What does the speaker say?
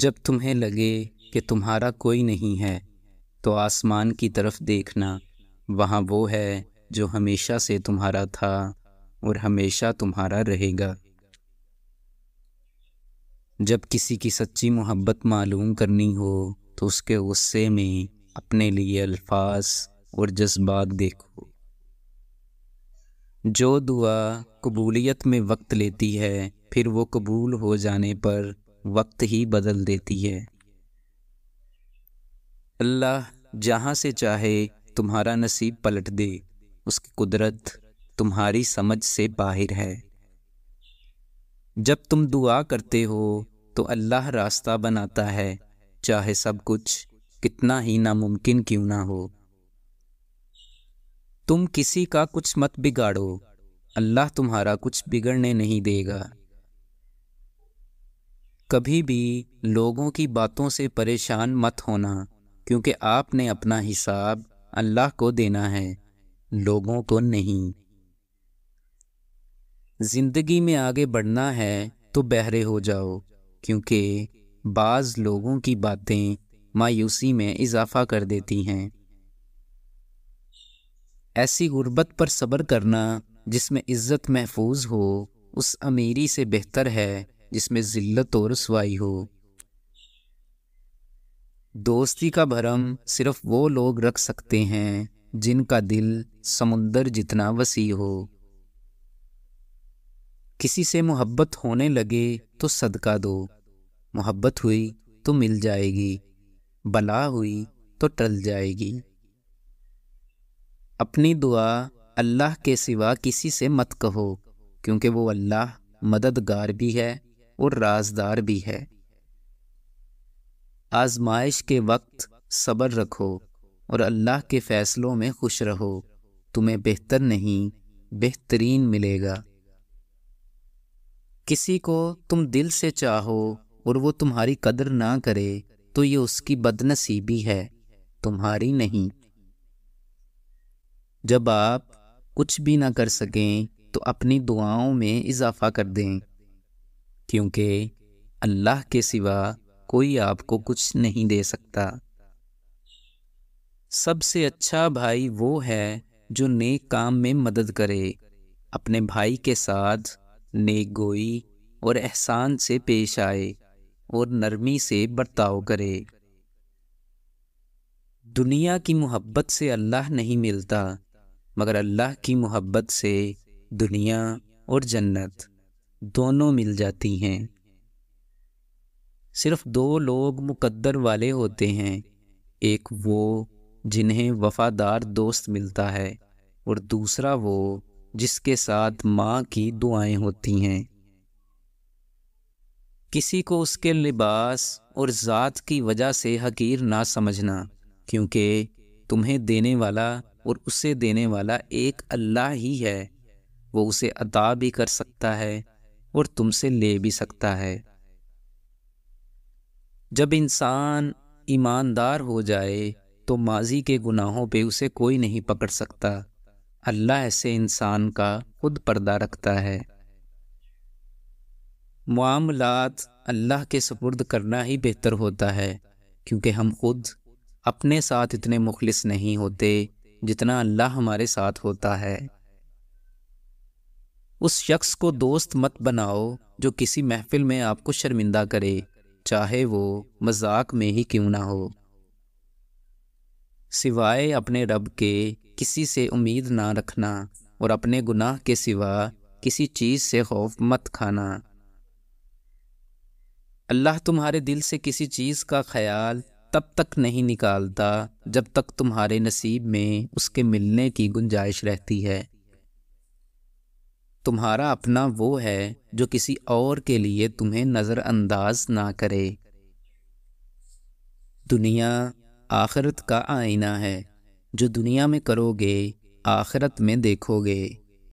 जब तुम्हें लगे कि तुम्हारा कोई नहीं है तो आसमान की तरफ देखना वहाँ वो है जो हमेशा से तुम्हारा था और हमेशा तुम्हारा रहेगा जब किसी की सच्ची मोहब्बत मालूम करनी हो तो उसके गुस्से में अपने लिए अल्फाज और जज्बात देखो जो दुआ कबूलियत में वक्त लेती है फिर वो कबूल हो जाने पर वक्त ही बदल देती है अल्लाह जहाँ से चाहे तुम्हारा नसीब पलट दे उसकी कुदरत तुम्हारी समझ से बाहर है जब तुम दुआ करते हो तो अल्लाह रास्ता बनाता है चाहे सब कुछ कितना ही नामुमकिन क्यों ना हो तुम किसी का कुछ मत बिगाड़ो अल्लाह तुम्हारा कुछ बिगड़ने नहीं देगा कभी भी लोगों की बातों से परेशान मत होना क्योंकि आपने अपना हिसाब अल्लाह को देना है लोगों को नहीं ज़िंदगी में आगे बढ़ना है तो बहरे हो जाओ क्योंकि बाज़ लोगों की बातें मायूसी में इजाफ़ा कर देती हैं ऐसी गुर्बत पर सब्र करना जिसमें इज़्ज़त महफूज हो उस अमीरी से बेहतर है जिसमें ज़िल्लत और रसवाई हो दोस्ती का भरम सिर्फ वो लोग रख सकते हैं जिनका दिल समुंदर जितना वसी हो किसी से मोहब्बत होने लगे तो सदका दो मोहब्बत हुई तो मिल जाएगी बला हुई तो टल जाएगी अपनी दुआ अल्लाह के सिवा किसी से मत कहो क्योंकि वो अल्लाह मददगार भी है और राजदार भी है आजमाइश के वक्त सब्र रखो और अल्लाह के फ़ैसलों में खुश रहो तुम्हें बेहतर नहीं बेहतरीन मिलेगा किसी को तुम दिल से चाहो और वो तुम्हारी कदर ना करे तो ये उसकी बदनसीबी है तुम्हारी नहीं जब आप कुछ भी ना कर सकें तो अपनी दुआओं में इजाफ़ा कर दें क्योंकि अल्लाह के सिवा कोई आपको कुछ नहीं दे सकता सबसे अच्छा भाई वो है जो नेक काम में मदद करे अपने भाई के साथ नेक गोई और एहसान से पेश आए और नरमी से बर्ताव करे दुनिया की मोहब्बत से अल्लाह नहीं मिलता मगर अल्लाह की मोहब्बत से दुनिया और जन्नत दोनों मिल जाती हैं सिर्फ दो लोग मुकद्दर वाले होते हैं एक वो जिन्हें वफ़ादार दोस्त मिलता है और दूसरा वो जिसके साथ माँ की दुआएं होती हैं किसी को उसके लिबास और ज़ात की वजह से हकीर ना समझना क्योंकि तुम्हें देने वाला और उसे देने वाला एक अल्लाह ही है वो उसे अदा भी कर सकता है और तुमसे ले भी सकता है जब इंसान ईमानदार हो जाए तो माजी के गुनाहों पे उसे कोई नहीं पकड़ सकता अल्लाह ऐसे इंसान का खुद पर्दा रखता है मामलात अल्लाह के सपुर्द करना ही बेहतर होता है क्योंकि हम खुद अपने साथ इतने मुखलिस नहीं होते जितना अल्लाह हमारे साथ होता है उस शख्स को दोस्त मत बनाओ जो किसी महफिल में आपको शर्मिंदा करे चाहे वो मजाक में ही क्यों ना हो सिवाय अपने रब के किसी से उम्मीद ना रखना और अपने गुनाह के सिवा किसी चीज़ से खौफ मत खाना अल्लाह तुम्हारे दिल से किसी चीज़ का ख्याल तब तक नहीं निकालता जब तक तुम्हारे नसीब में उसके मिलने की गुंजाइश रहती है तुम्हारा अपना वो है जो किसी और के लिए तुम्हें नज़रअंदाज ना करे दुनिया आखरत का आईना है जो दुनिया में करोगे आखरत में देखोगे